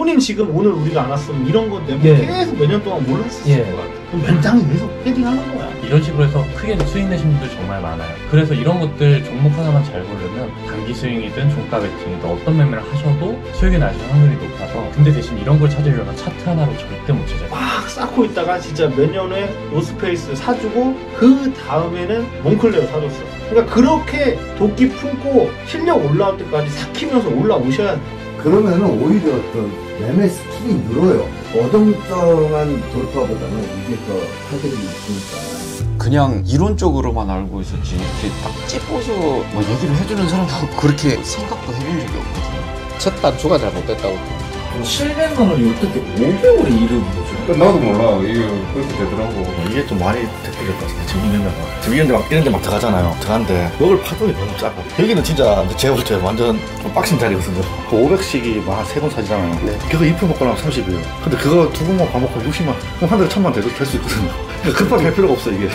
혼인 지금 오늘 우리가 안 왔으면 이런 것 때문에 예. 계속 몇 년 동안 몰랐을 예. 것 같아요. 그럼 맨땅이 계속 헤딩하는 거야. 이런 식으로 해서 크게 스윙 내신 분들 정말 많아요. 그래서 이런 것들 종목 하나만 잘보려면 단기 스윙이든 종가 배팅이든 어떤 매매를 하셔도 수익이 나실 확률이 높아서 근데 대신 이런 걸 찾으려면 차트 하나로 절대 못 찾아요. 막 쌓고 있다가 진짜 몇년에 노스페이스 사주고 그 다음에는 몽클레어 사줬어. 그러니까 그렇게 도끼 품고 실력 올라올 때까지 삭히면서 올라오셔야 돼. 그러면은 오히려 어떤 매매 스킬이 늘어요. 어정쩡한 돌파보다는 이게 더 타격이 있으니까. 그냥 이론적으로만 알고 있었지 이렇게 딱 찝어서 뭐 얘기를 해주는 사람도 그렇게 생각도 해본 적이 없거든요. 첫 단추가 잘못됐다고 700만 원이 어떻게 5개월에 이르는 거죠? 그 나도 몰라. 이게 그렇게 되더라고. 어, 이게 좀 말이 듣기겠다 진짜 정기면가 정기면가 막 이런 데막 들어가잖아요 들어가는데 먹을 파동이 너무 작아 여기는 진짜 제가 볼때 완전 좀 빡신 자리거든요 그 500씩이 막세번 사지잖아요 네. 그거 2표 먹고 나면 30이에요 근데 그거 두 번만 밥 먹고 60만 그럼 한 달에 천만 돼도 될 수 있거든요 그러니까 급하게 할 필요가 없어 이게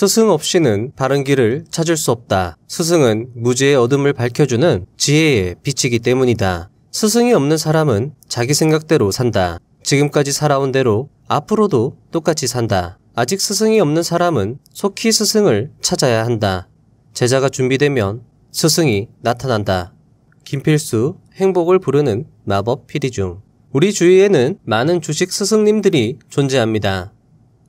스승 없이는 바른 길을 찾을 수 없다. 스승은 무지의 어둠을 밝혀주는 지혜의 빛이기 때문이다. 스승이 없는 사람은 자기 생각대로 산다. 지금까지 살아온 대로 앞으로도 똑같이 산다. 아직 스승이 없는 사람은 속히 스승을 찾아야 한다. 제자가 준비되면 스승이 나타난다. 김필수 행복을 부르는 마법 피리 중 우리 주위에는 많은 주식 스승님들이 존재합니다.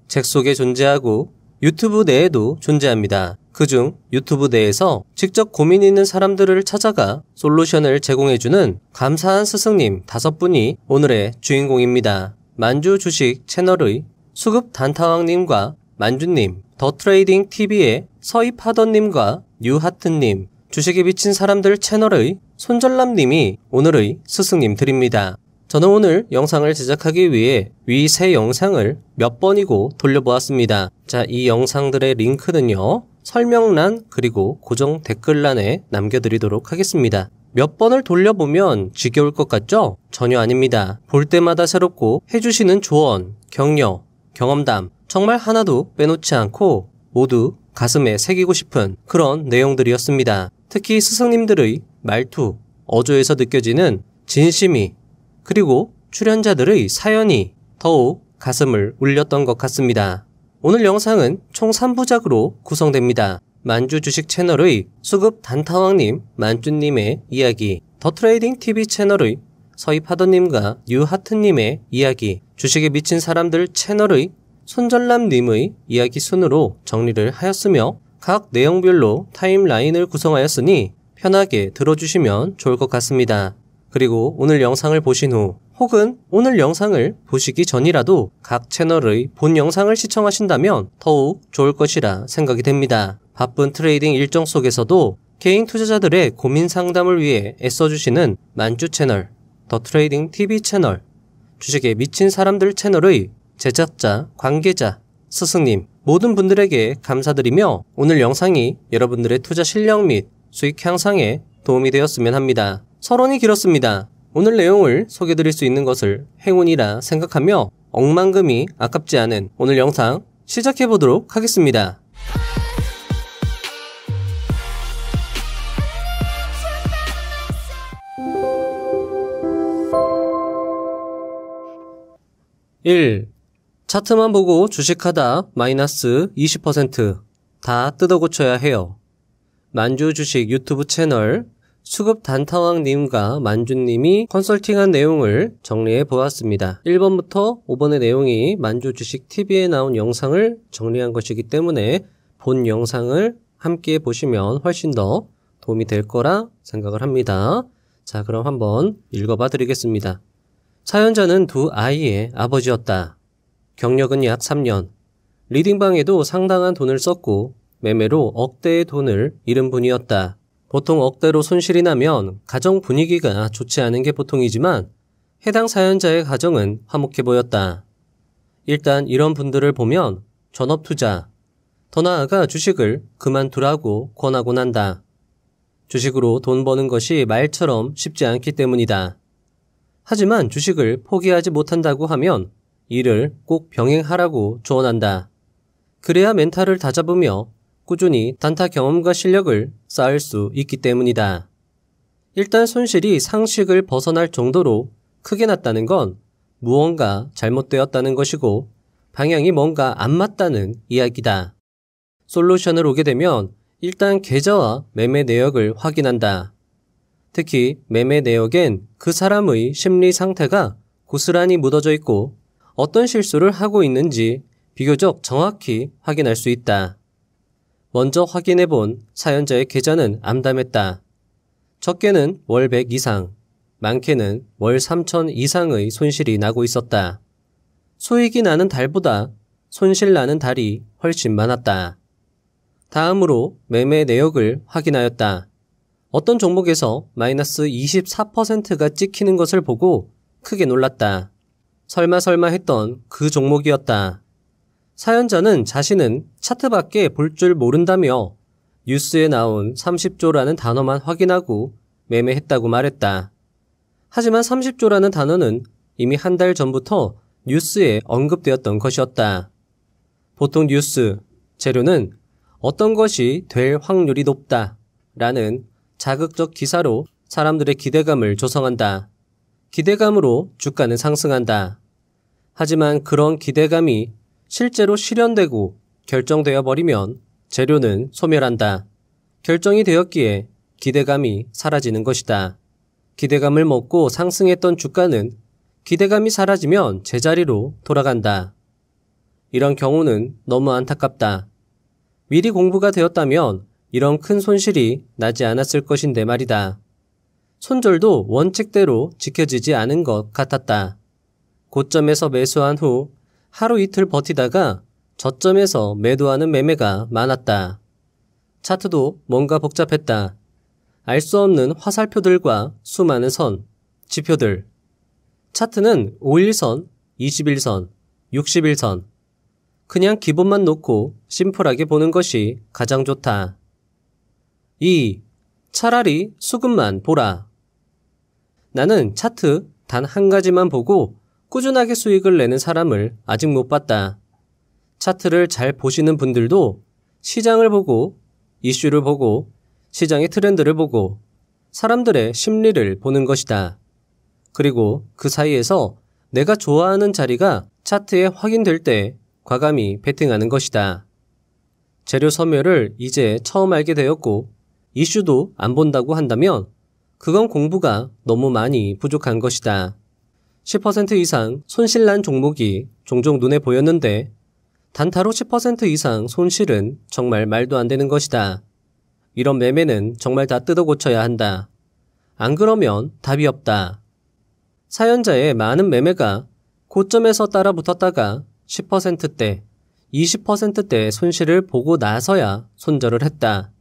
책 속에 존재하고 유튜브 내에도 존재합니다. 그중 유튜브 내에서 직접 고민 있는 사람들을 찾아가 솔루션을 제공해주는 감사한 스승님 다섯 분이 오늘의 주인공입니다. 만주 주식 채널의 수급 단타왕님과 만주님, 더 트레이딩 TV의 서이파더님과 뉴하트님, 주식에 미친 사람들 채널의 손절남님이 오늘의 스승님들입니다. 저는 오늘 영상을 제작하기 위해 위 세 영상을 몇 번이고 돌려보았습니다. 자, 이 영상들의 링크는요. 설명란 그리고 고정 댓글란에 남겨드리도록 하겠습니다. 몇 번을 돌려보면 지겨울 것 같죠? 전혀 아닙니다. 볼 때마다 새롭고 해주시는 조언, 격려, 경험담 정말 하나도 빼놓지 않고 모두 가슴에 새기고 싶은 그런 내용들이었습니다. 특히 스승님들의 말투, 어조에서 느껴지는 진심이 그리고 출연자들의 사연이 더욱 가슴을 울렸던 것 같습니다. 오늘 영상은 총 3부작으로 구성됩니다. 만주 주식 채널의 수급 단타왕님, 만주님의 이야기, 더 트레이딩 TV 채널의 서희파더님과 뉴하트님의 이야기, 주식에 미친 사람들 채널의 손전남님의 이야기 순으로 정리를 하였으며 각 내용별로 타임라인을 구성하였으니 편하게 들어주시면 좋을 것 같습니다. 그리고 오늘 영상을 보신 후 혹은 오늘 영상을 보시기 전이라도 각 채널의 본 영상을 시청하신다면 더욱 좋을 것이라 생각이 됩니다. 바쁜 트레이딩 일정 속에서도 개인 투자자들의 고민 상담을 위해 애써주시는 만주 채널, 더 트레이딩 TV 채널, 주식에 미친 사람들 채널의 제작자, 관계자, 스승님, 모든 분들에게 감사드리며 오늘 영상이 여러분들의 투자 실력 및 수익 향상에 도움이 되었으면 합니다. 서론이 길었습니다. 오늘 내용을 소개드릴 수 있는 것을 행운이라 생각하며 억만금이 아깝지 않은 오늘 영상 시작해보도록 하겠습니다. (1) 차트만 보고 주식하다 마이너스 20%다 뜯어 고쳐야 해요. 만주 주식 유튜브 채널 수급 단타왕님과 만주님이 컨설팅한 내용을 정리해 보았습니다. 1번부터 5번의 내용이 만주 주식 TV에 나온 영상을 정리한 것이기 때문에 본 영상을 함께 보시면 훨씬 더 도움이 될 거라 생각을 합니다. 자, 그럼 한번 읽어봐 드리겠습니다. 사연자는 두 아이의 아버지였다. 경력은 약 3년. 리딩방에도 상당한 돈을 썼고 매매로 억대의 돈을 잃은 분이었다. 보통 억대로 손실이 나면 가정 분위기가 좋지 않은 게 보통이지만 해당 사연자의 가정은 화목해 보였다. 일단 이런 분들을 보면 전업 투자, 더 나아가 주식을 그만두라고 권하곤 한다. 주식으로 돈 버는 것이 말처럼 쉽지 않기 때문이다. 하지만 주식을 포기하지 못한다고 하면 이를 꼭 병행하라고 조언한다. 그래야 멘탈을 다잡으며 꾸준히 단타 경험과 실력을 쌓을 수 있기 때문이다. 일단 손실이 상식을 벗어날 정도로 크게 났다는 건 무언가 잘못되었다는 것이고 방향이 뭔가 안 맞다는 이야기다. 솔루션을 오게 되면 일단 계좌와 매매 내역을 확인한다. 특히 매매 내역엔 그 사람의 심리 상태가 고스란히 묻어져 있고 어떤 실수를 하고 있는지 비교적 정확히 확인할 수 있다. 먼저 확인해 본 사연자의 계좌는 암담했다. 적게는 월 100 이상, 많게는 월 3천 이상의 손실이 나고 있었다. 소익이 나는 달보다 손실 나는 달이 훨씬 많았다. 다음으로 매매 내역을 확인하였다. 어떤 종목에서 마이너스 24%가 찍히는 것을 보고 크게 놀랐다. 설마 설마 했던 그 종목이었다. 사연자는 자신은 차트밖에 볼 줄 모른다며 뉴스에 나온 30조라는 단어만 확인하고 매매했다고 말했다. 하지만 30조라는 단어는 이미 한 달 전부터 뉴스에 언급되었던 것이었다. 보통 뉴스, 재료는 어떤 것이 될 확률이 높다 라는 자극적 기사로 사람들의 기대감을 조성한다. 기대감으로 주가는 상승한다. 하지만 그런 기대감이 실제로 실현되고 결정되어 버리면 재료는 소멸한다. 결정이 되었기에 기대감이 사라지는 것이다. 기대감을 먹고 상승했던 주가는 기대감이 사라지면 제자리로 돌아간다. 이런 경우는 너무 안타깝다. 미리 공부가 되었다면 이런 큰 손실이 나지 않았을 것인데 말이다. 손절도 원칙대로 지켜지지 않은 것 같았다. 고점에서 매수한 후 하루 이틀 버티다가 저점에서 매도하는 매매가 많았다. 차트도 뭔가 복잡했다. 알 수 없는 화살표들과 수많은 선, 지표들. 차트는 5일선, 21선, 61선. 그냥 기본만 놓고 심플하게 보는 것이 가장 좋다. 2. 차라리 수급만 보라. 나는 차트 단 한 가지만 보고 꾸준하게 수익을 내는 사람을 아직 못 봤다. 차트를 잘 보시는 분들도 시장을 보고 이슈를 보고 시장의 트렌드를 보고 사람들의 심리를 보는 것이다. 그리고 그 사이에서 내가 좋아하는 자리가 차트에 확인될 때 과감히 베팅하는 것이다. 재료 섬유를 이제 처음 알게 되었고 이슈도 안 본다고 한다면 그건 공부가 너무 많이 부족한 것이다. 10% 이상 손실난 종목이 종종 눈에 보였는데 단타로 10% 이상 손실은 정말 말도 안 되는 것이다. 이런 매매는 정말 다 뜯어 고쳐야 한다. 안 그러면 답이 없다. 사연자의 많은 매매가 고점에서 따라 붙었다가 10%대, 20%대 손실을 보고 나서야 손절을 했다.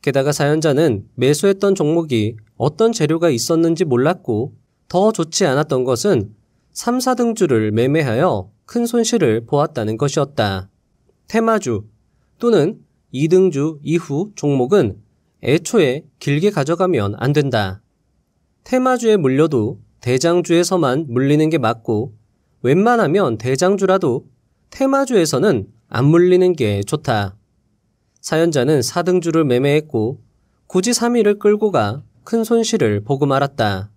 게다가 사연자는 매수했던 종목이 어떤 재료가 있었는지 몰랐고 더 좋지 않았던 것은 3, 4등주를 매매하여 큰 손실을 보았다는 것이었다. 테마주 또는 2등주 이후 종목은 애초에 길게 가져가면 안 된다. 테마주에 물려도 대장주에서만 물리는 게 맞고 웬만하면 대장주라도 테마주에서는 안 물리는 게 좋다. 사연자는 4등주를 매매했고 굳이 3위를 끌고 가 큰 손실을 보고 말았다.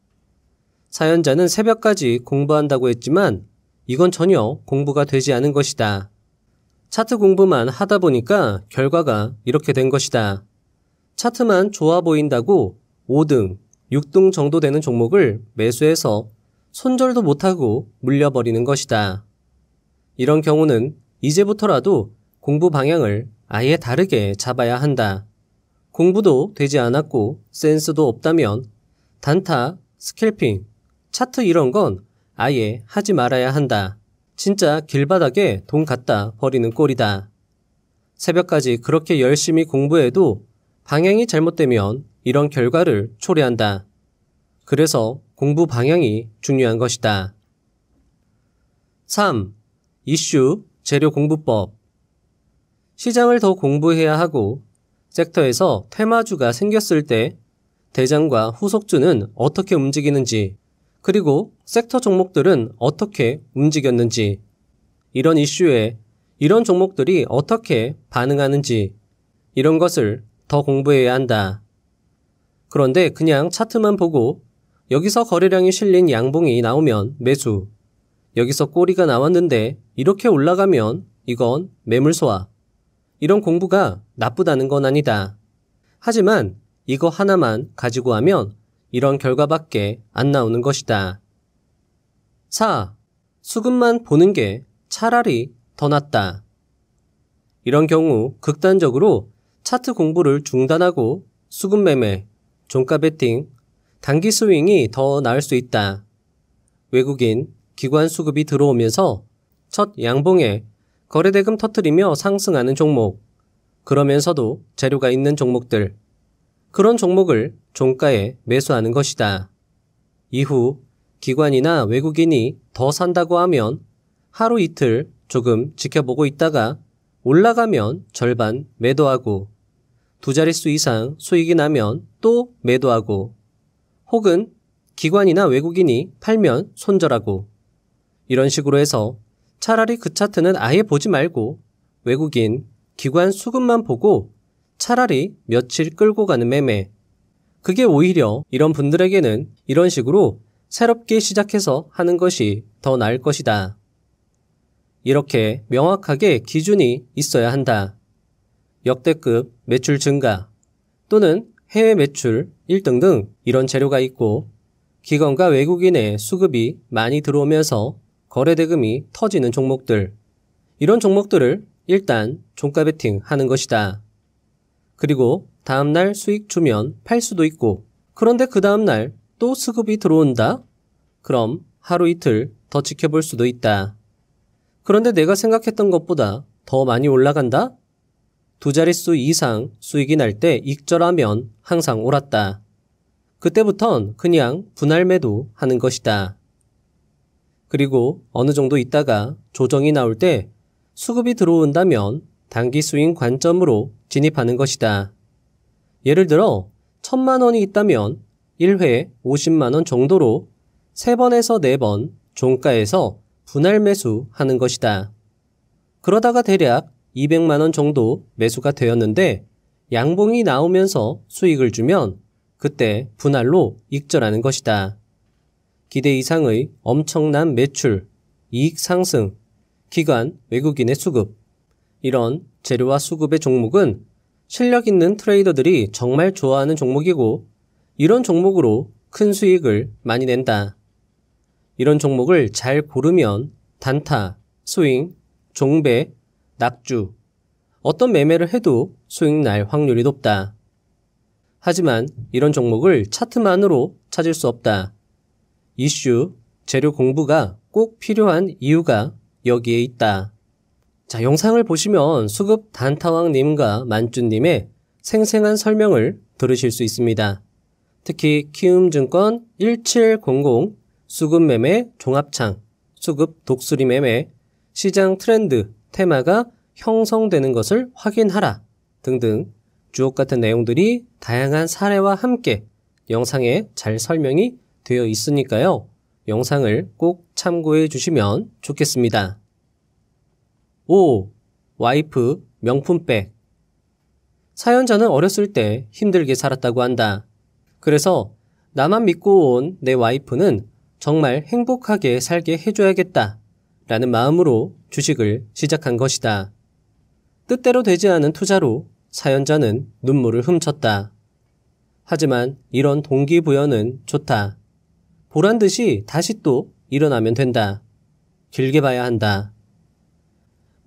사연자는 새벽까지 공부한다고 했지만 이건 전혀 공부가 되지 않은 것이다. 차트 공부만 하다 보니까 결과가 이렇게 된 것이다. 차트만 좋아 보인다고 5등, 6등 정도 되는 종목을 매수해서 손절도 못하고 물려버리는 것이다. 이런 경우는 이제부터라도 공부 방향을 아예 다르게 잡아야 한다. 공부도 되지 않았고 센스도 없다면 단타, 스킬핑, 차트 이런 건 아예 하지 말아야 한다. 진짜 길바닥에 돈 갖다 버리는 꼴이다. 새벽까지 그렇게 열심히 공부해도 방향이 잘못되면 이런 결과를 초래한다. 그래서 공부 방향이 중요한 것이다. 3. 이슈 재료 공부법. 시장을 더 공부해야 하고 섹터에서 테마주가 생겼을 때 대장과 후속주는 어떻게 움직이는지 그리고 섹터 종목들은 어떻게 움직였는지, 이런 이슈에 이런 종목들이 어떻게 반응하는지, 이런 것을 더 공부해야 한다. 그런데 그냥 차트만 보고 여기서 거래량이 실린 양봉이 나오면 매수, 여기서 꼬리가 나왔는데 이렇게 올라가면 이건 매물 소화. 이런 공부가 나쁘다는 건 아니다. 하지만 이거 하나만 가지고 하면 이런 결과밖에 안 나오는 것이다. 4. 수급만 보는 게 차라리 더 낫다. 이런 경우 극단적으로 차트 공부를 중단하고 수급 매매, 종가 베팅, 단기 스윙이 더 나을 수 있다. 외국인, 기관 수급이 들어오면서 첫 양봉에 거래대금 터뜨리며 상승하는 종목, 그러면서도 재료가 있는 종목들, 그런 종목을 종가에 매수하는 것이다. 이후 기관이나 외국인이 더 산다고 하면 하루 이틀 조금 지켜보고 있다가 올라가면 절반 매도하고 두 자릿수 이상 수익이 나면 또 매도하고 혹은 기관이나 외국인이 팔면 손절하고 이런 식으로 해서 차라리 그 차트는 아예 보지 말고 외국인, 기관 수급만 보고 차라리 며칠 끌고 가는 매매. 그게 오히려 이런 분들에게는 이런 식으로 새롭게 시작해서 하는 것이 더 나을 것이다. 이렇게 명확하게 기준이 있어야 한다. 역대급 매출 증가 또는 해외 매출 1등 등 이런 재료가 있고 기관과 외국인의 수급이 많이 들어오면서 거래대금이 터지는 종목들 이런 종목들을 일단 종가 베팅 하는 것이다. 그리고 다음날 수익 주면 팔 수도 있고 그런데 그 다음날 또 수급이 들어온다? 그럼 하루 이틀 더 지켜볼 수도 있다. 그런데 내가 생각했던 것보다 더 많이 올라간다? 두 자릿수 이상 수익이 날 때 익절하면 항상 옳았다. 그때부턴 그냥 분할 매도 하는 것이다. 그리고 어느 정도 있다가 조정이 나올 때 수급이 들어온다면 단기수익 관점으로 진입하는 것이다. 예를 들어 천만 원이 있다면 1회 50만 원 정도로 3번에서 4번 종가에서 분할 매수하는 것이다. 그러다가 대략 200만 원 정도 매수가 되었는데 양봉이 나오면서 수익을 주면 그때 분할로 익절하는 것이다. 기대 이상의 엄청난 매출, 이익 상승, 기관 외국인의 수급, 이런 재료와 수급의 종목은 실력 있는 트레이더들이 정말 좋아하는 종목이고 이런 종목으로 큰 수익을 많이 낸다. 이런 종목을 잘 고르면 단타, 스윙, 종배, 낙주 어떤 매매를 해도 수익 날 확률이 높다. 하지만 이런 종목을 차트만으로 찾을 수 없다. 이슈, 재료 공부가 꼭 필요한 이유가 여기에 있다. 자, 영상을 보시면 수급 단타왕님과 만주님의 생생한 설명을 들으실 수 있습니다. 특히 키움증권 1700 수급 매매 종합창, 수급 독수리 매매, 시장 트렌드, 테마가 형성되는 것을 확인하라 등등 주옥 같은 내용들이 다양한 사례와 함께 영상에 잘 설명이 되어 있으니까요. 영상을 꼭 참고해 주시면 좋겠습니다. 5. 와이프, 명품백. 사연자는 어렸을 때 힘들게 살았다고 한다. 그래서 나만 믿고 온 내 와이프는 정말 행복하게 살게 해줘야겠다. 라는 마음으로 주식을 시작한 것이다. 뜻대로 되지 않은 투자로 사연자는 눈물을 훔쳤다. 하지만 이런 동기부여는 좋다. 보란 듯이 다시 또 일어나면 된다. 길게 봐야 한다.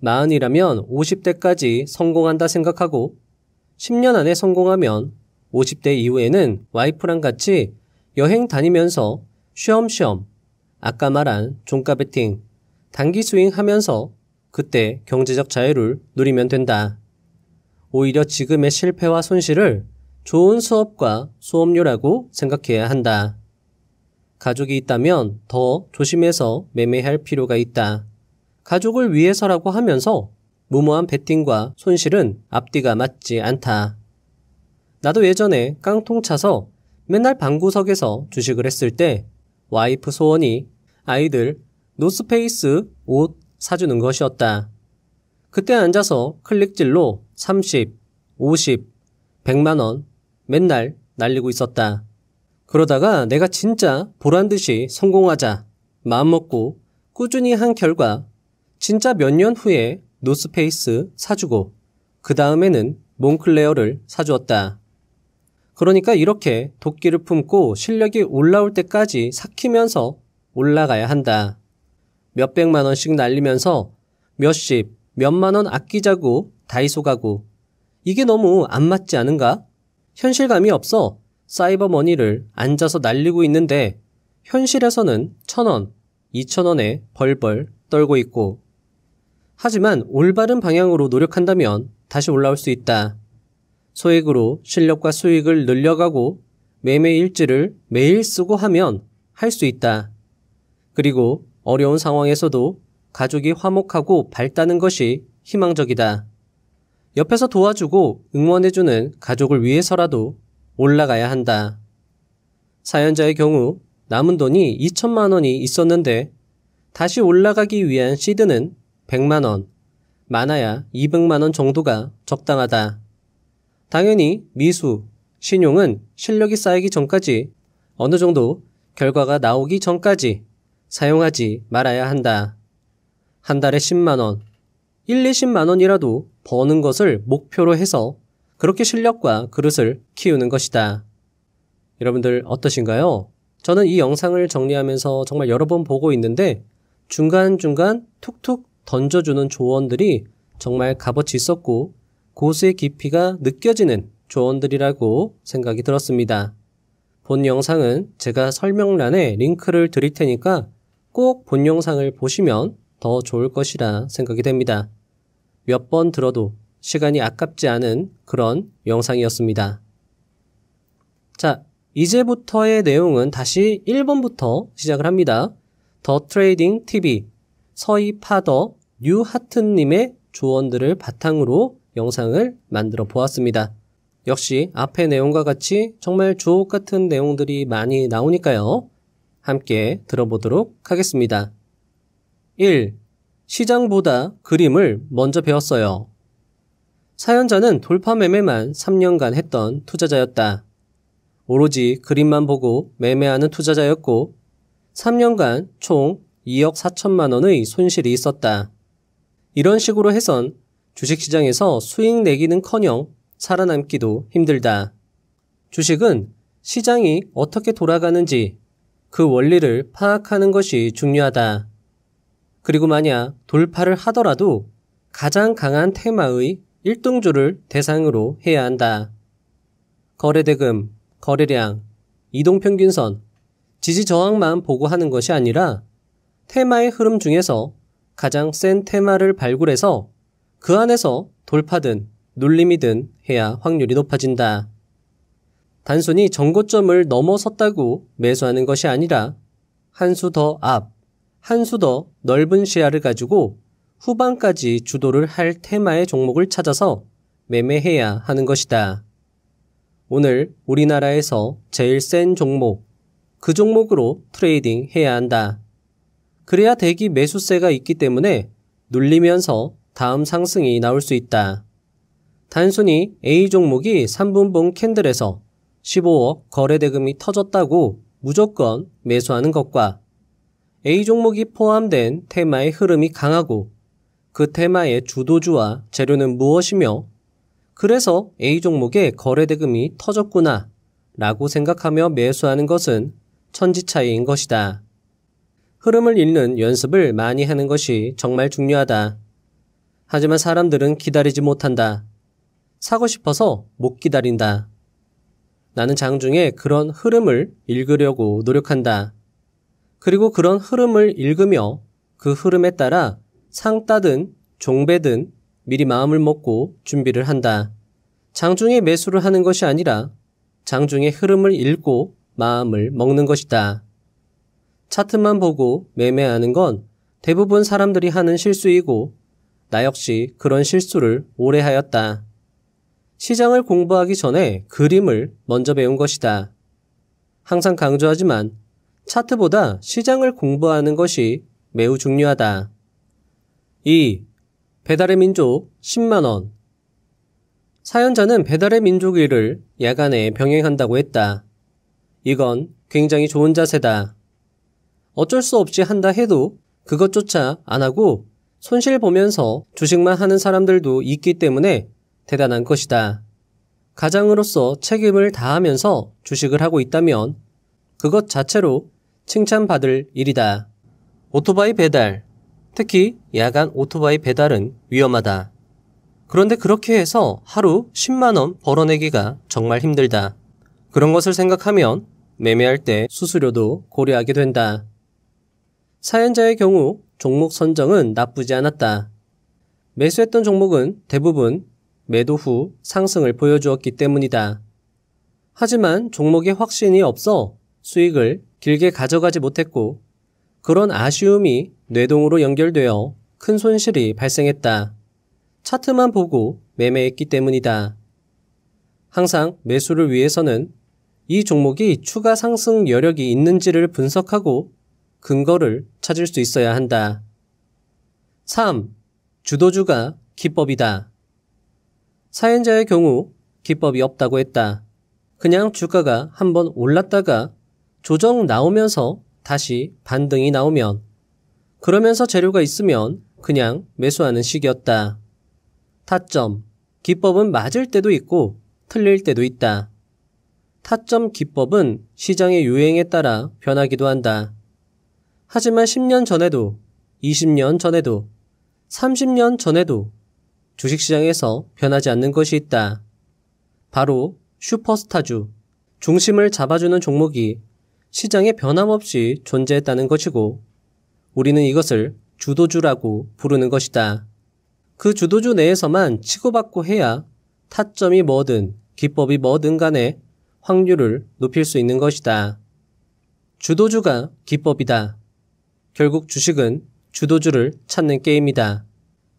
마흔이라면 50대까지 성공한다 생각하고 10년 안에 성공하면 50대 이후에는 와이프랑 같이 여행 다니면서 쉬엄쉬엄 아까 말한 종가 베팅, 단기 스윙 하면서 그때 경제적 자유를 누리면 된다. 오히려 지금의 실패와 손실을 좋은 수업과 수업료라고 생각해야 한다. 가족이 있다면 더 조심해서 매매할 필요가 있다. 가족을 위해서라고 하면서 무모한 베팅과 손실은 앞뒤가 맞지 않다. 나도 예전에 깡통 차서 맨날 방구석에서 주식을 했을 때 와이프 소원이 아이들 노스페이스 옷 사주는 것이었다. 그때 앉아서 클릭질로 30, 50, 100만원 맨날 날리고 있었다. 그러다가 내가 진짜 보란듯이 성공하자 마음먹고 꾸준히 한 결과 진짜 몇 년 후에 노스페이스 사주고 그 다음에는 몽클레어를 사주었다. 그러니까 이렇게 도끼를 품고 실력이 올라올 때까지 삭히면서 올라가야 한다. 몇백만 원씩 날리면서 몇십, 몇만 원 아끼자고 다이소 가고 이게 너무 안 맞지 않은가? 현실감이 없어 사이버 머니를 앉아서 날리고 있는데 현실에서는 천 원, 이천 원에 벌벌 떨고 있고 하지만 올바른 방향으로 노력한다면 다시 올라올 수 있다. 소액으로 실력과 수익을 늘려가고 매매 일지를 매일 쓰고 하면 할 수 있다. 그리고 어려운 상황에서도 가족이 화목하고 밝다는 것이 희망적이다. 옆에서 도와주고 응원해주는 가족을 위해서라도 올라가야 한다. 사연자의 경우 남은 돈이 2천만 원이 있었는데 다시 올라가기 위한 시드는 100만 원, 많아야 200만 원 정도가 적당하다. 당연히 미수, 신용은 실력이 쌓이기 전까지 어느 정도 결과가 나오기 전까지 사용하지 말아야 한다. 한 달에 10만 원, 1, 20만 원이라도 버는 것을 목표로 해서 그렇게 실력과 그릇을 키우는 것이다. 여러분들 어떠신가요? 저는 이 영상을 정리하면서 정말 여러 번 보고 있는데 중간중간 툭툭 던져주는 조언들이 정말 값어치 있었고 고수의 깊이가 느껴지는 조언들이라고 생각이 들었습니다. 본 영상은 제가 설명란에 링크를 드릴 테니까 꼭 본 영상을 보시면 더 좋을 것이라 생각이 됩니다. 몇 번 들어도 시간이 아깝지 않은 그런 영상이었습니다. 자, 이제부터의 내용은 다시 1번부터 시작을 합니다. 더 트레이딩 TV 서희 파더 뉴하트님의 조언들을 바탕으로 영상을 만들어 보았습니다. 역시 앞의 내용과 같이 정말 주옥 같은 내용들이 많이 나오니까요. 함께 들어보도록 하겠습니다. 1. 시장보다 그림을 먼저 배웠어요. 사연자는 돌파 매매만 3년간 했던 투자자였다. 오로지 그림만 보고 매매하는 투자자였고 3년간 총 2억 4천만 원의 손실이 있었다. 이런 식으로 해선 주식시장에서 수익 내기는커녕 살아남기도 힘들다. 주식은 시장이 어떻게 돌아가는지 그 원리를 파악하는 것이 중요하다. 그리고 만약 돌파를 하더라도 가장 강한 테마의 1등주를 대상으로 해야 한다. 거래대금, 거래량, 이동평균선, 지지저항만 보고하는 것이 아니라 테마의 흐름 중에서 가장 센 테마를 발굴해서 그 안에서 돌파든 눌림이든 해야 확률이 높아진다. 단순히 정고점을 넘어섰다고 매수하는 것이 아니라 한 수 더 앞, 한 수 더 넓은 시야를 가지고 후반까지 주도를 할 테마의 종목을 찾아서 매매해야 하는 것이다. 오늘 우리나라에서 제일 센 종목, 그 종목으로 트레이딩 해야 한다. 그래야 대기 매수세가 있기 때문에 눌리면서 다음 상승이 나올 수 있다. 단순히 A 종목이 3분봉 캔들에서 15억 거래대금이 터졌다고 무조건 매수하는 것과 A 종목이 포함된 테마의 흐름이 강하고 그 테마의 주도주와 재료는 무엇이며 그래서 A 종목의 거래대금이 터졌구나 라고 생각하며 매수하는 것은 천지 차이인 것이다. 흐름을 읽는 연습을 많이 하는 것이 정말 중요하다. 하지만 사람들은 기다리지 못한다. 사고 싶어서 못 기다린다. 나는 장중에 그런 흐름을 읽으려고 노력한다. 그리고 그런 흐름을 읽으며 그 흐름에 따라 상따든 종배든 미리 마음을 먹고 준비를 한다. 장중에 매수를 하는 것이 아니라 장중에 흐름을 읽고 마음을 먹는 것이다. 차트만 보고 매매하는 건 대부분 사람들이 하는 실수이고 나 역시 그런 실수를 오래 하였다. 시장을 공부하기 전에 그림을 먼저 배운 것이다. 항상 강조하지만 차트보다 시장을 공부하는 것이 매우 중요하다. 2. 배달의 민족 10만원 사연자는 배달의 민족 일을 야간에 병행한다고 했다. 이건 굉장히 좋은 자세다. 어쩔 수 없이 한다 해도 그것조차 안 하고 손실 보면서 주식만 하는 사람들도 있기 때문에 대단한 것이다. 가장으로서 책임을 다하면서 주식을 하고 있다면 그것 자체로 칭찬받을 일이다. 오토바이 배달, 특히 야간 오토바이 배달은 위험하다. 그런데 그렇게 해서 하루 10만원 벌어내기가 정말 힘들다. 그런 것을 생각하면 매매할 때 수수료도 고려하게 된다. 사연자의 경우 종목 선정은 나쁘지 않았다. 매수했던 종목은 대부분 매도 후 상승을 보여주었기 때문이다. 하지만 종목에 확신이 없어 수익을 길게 가져가지 못했고 그런 아쉬움이 뇌동으로 연결되어 큰 손실이 발생했다. 차트만 보고 매매했기 때문이다. 항상 매수를 위해서는 이 종목이 추가 상승 여력이 있는지를 분석하고 근거를 찾을 수 있어야 한다. 3. 주도주가 기법이다. 사연자의 경우 기법이 없다고 했다. 그냥 주가가 한 번 올랐다가 조정 나오면서 다시 반등이 나오면 그러면서 재료가 있으면 그냥 매수하는 식이었다. 타점. 기법은 맞을 때도 있고 틀릴 때도 있다. 타점 기법은 시장의 유행에 따라 변하기도 한다. 하지만 10년 전에도, 20년 전에도, 30년 전에도 주식시장에서 변하지 않는 것이 있다. 바로 슈퍼스타주, 중심을 잡아주는 종목이 시장에 변함없이 존재했다는 것이고 우리는 이것을 주도주라고 부르는 것이다. 그 주도주 내에서만 치고받고 해야 타점이 뭐든 기법이 뭐든 간에 확률을 높일 수 있는 것이다. 주도주가 기법이다. 결국 주식은 주도주를 찾는 게임이다.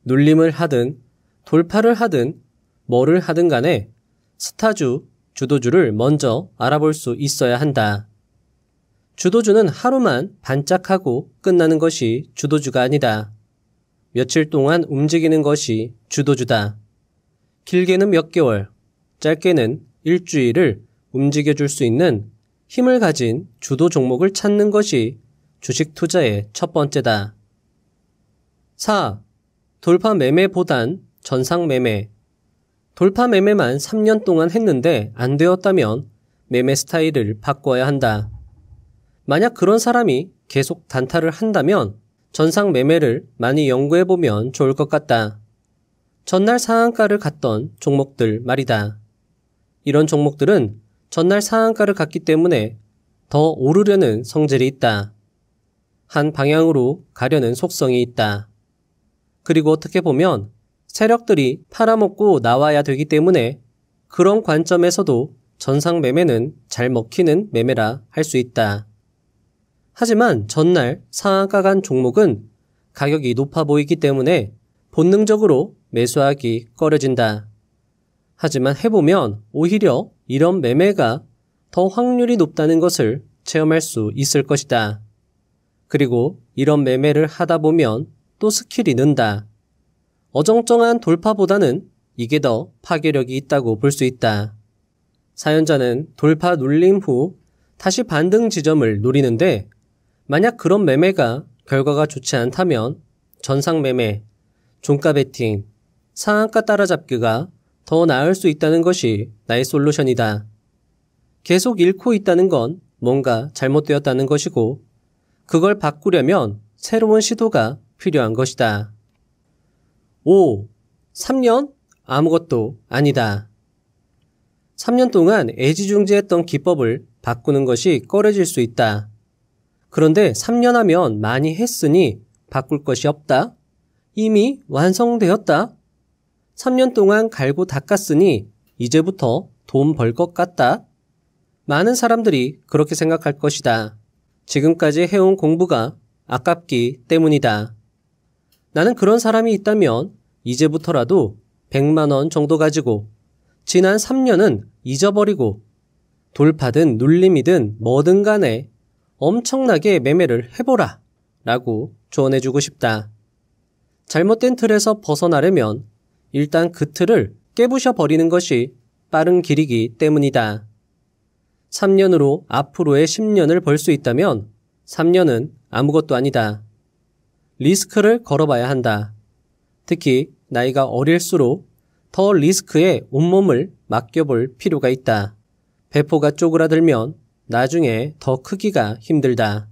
놀림을 하든 돌파를 하든 뭐를 하든 간에 스타주, 주도주를 먼저 알아볼 수 있어야 한다. 주도주는 하루만 반짝하고 끝나는 것이 주도주가 아니다. 며칠 동안 움직이는 것이 주도주다. 길게는 몇 개월, 짧게는 일주일을 움직여줄 수 있는 힘을 가진 주도 종목을 찾는 것이 주식 투자의 첫 번째다. 4. 돌파 매매보단 전상 매매. 돌파 매매만 3년 동안 했는데 안 되었다면 매매 스타일을 바꿔야 한다. 만약 그런 사람이 계속 단타를 한다면 전상 매매를 많이 연구해 보면 좋을 것 같다. 전날 상한가를 갔던 종목들 말이다. 이런 종목들은 전날 상한가를 갔기 때문에 더 오르려는 성질이 있다. 한 방향으로 가려는 속성이 있다. 그리고 어떻게 보면 세력들이 팔아먹고 나와야 되기 때문에 그런 관점에서도 전상 매매는 잘 먹히는 매매라 할 수 있다. 하지만 전날 상한가 간 종목은 가격이 높아 보이기 때문에 본능적으로 매수하기 꺼려진다. 하지만 해보면 오히려 이런 매매가 더 확률이 높다는 것을 체험할 수 있을 것이다. 그리고 이런 매매를 하다 보면 또 스킬이 는다. 어정쩡한 돌파보다는 이게 더 파괴력이 있다고 볼 수 있다. 사연자는 돌파 눌림 후 다시 반등 지점을 노리는데 만약 그런 매매가 결과가 좋지 않다면 전상 매매, 종가 베팅, 상한가 따라잡기가 더 나을 수 있다는 것이 나의 솔루션이다. 계속 잃고 있다는 건 뭔가 잘못되었다는 것이고 그걸 바꾸려면 새로운 시도가 필요한 것이다. 5. 3년? 아무것도 아니다. 3년 동안 애지중지했던 기법을 바꾸는 것이 꺼려질 수 있다. 그런데 3년 하면 많이 했으니 바꿀 것이 없다. 이미 완성되었다. 3년 동안 갈고 닦았으니 이제부터 돈 벌 것 같다. 많은 사람들이 그렇게 생각할 것이다. 지금까지 해온 공부가 아깝기 때문이다. 나는 그런 사람이 있다면 이제부터라도 100만원 정도 가지고 지난 3년은 잊어버리고 돌파든 눌림이든 뭐든 간에 엄청나게 매매를 해보라 라고 조언해주고 싶다. 잘못된 틀에서 벗어나려면 일단 그 틀을 깨부셔 버리는 것이 빠른 길이기 때문이다. 3년으로 앞으로의 10년을 벌 수 있다면 3년은 아무것도 아니다. 리스크를 걸어봐야 한다. 특히 나이가 어릴수록 더 리스크에 온몸을 맡겨볼 필요가 있다. 배포가 쪼그라들면 나중에 더 크기가 힘들다.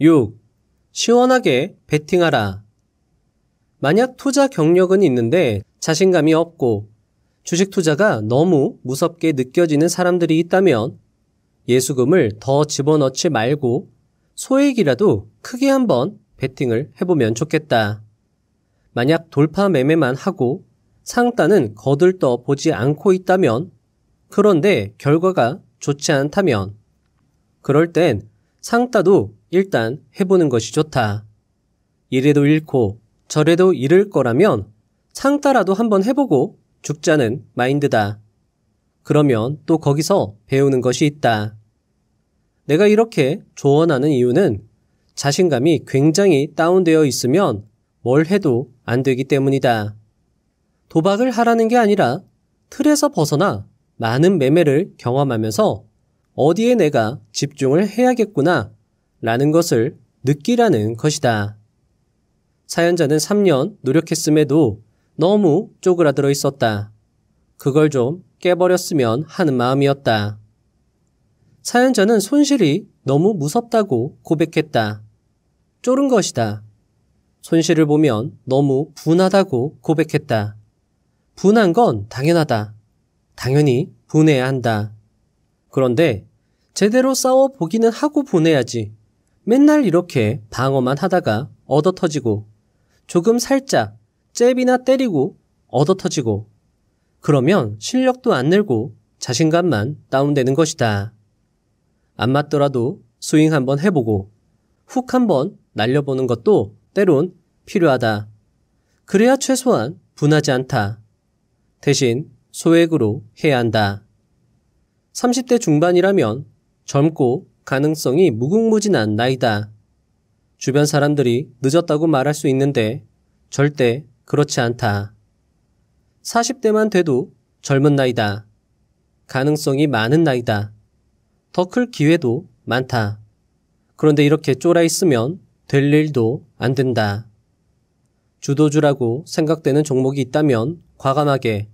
6. 시원하게 베팅하라. 만약 투자 경력은 있는데 자신감이 없고 주식 투자가 너무 무섭게 느껴지는 사람들이 있다면 예수금을 더 집어넣지 말고 소액이라도 크게 한번 베팅을 해보면 좋겠다. 만약 돌파 매매만 하고 상단은 거들떠 보지 않고 있다면 그런데 결과가 좋지 않다면 그럴 땐 상따도 일단 해보는 것이 좋다. 이래도 잃고 저래도 잃을 거라면 상따라도 한번 해보고 죽자는 마인드다. 그러면 또 거기서 배우는 것이 있다. 내가 이렇게 조언하는 이유는 자신감이 굉장히 다운되어 있으면 뭘 해도 안 되기 때문이다. 도박을 하라는 게 아니라 틀에서 벗어나 많은 매매를 경험하면서 어디에 내가 집중을 해야겠구나 라는 것을 느끼라는 것이다. 사연자는 3년 노력했음에도 너무 쪼그라들어 있었다. 그걸 좀 깨버렸으면 하는 마음이었다. 사연자는 손실이 너무 무섭다고 고백했다. 쪼른 것이다. 손실을 보면 너무 분하다고 고백했다. 분한 건 당연하다. 당연히 분해야 한다. 그런데 제대로 싸워 보기는 하고 분해야지. 맨날 이렇게 방어만 하다가 얻어 터지고 조금 살짝 잽이나 때리고 얻어 터지고 그러면 실력도 안 늘고 자신감만 다운되는 것이다. 안 맞더라도 스윙 한번 해보고 훅 한번 날려보는 것도 때론 필요하다. 그래야 최소한 분하지 않다. 대신 소액으로 해야 한다. 30대 중반이라면 젊고 가능성이 무궁무진한 나이다. 주변 사람들이 늦었다고 말할 수 있는데 절대 그렇지 않다. 40대만 돼도 젊은 나이다. 가능성이 많은 나이다. 더 클 기회도 많다. 그런데 이렇게 쫄아 있으면 될 일도 안 된다. 주도주라고 생각되는 종목이 있다면 과감하게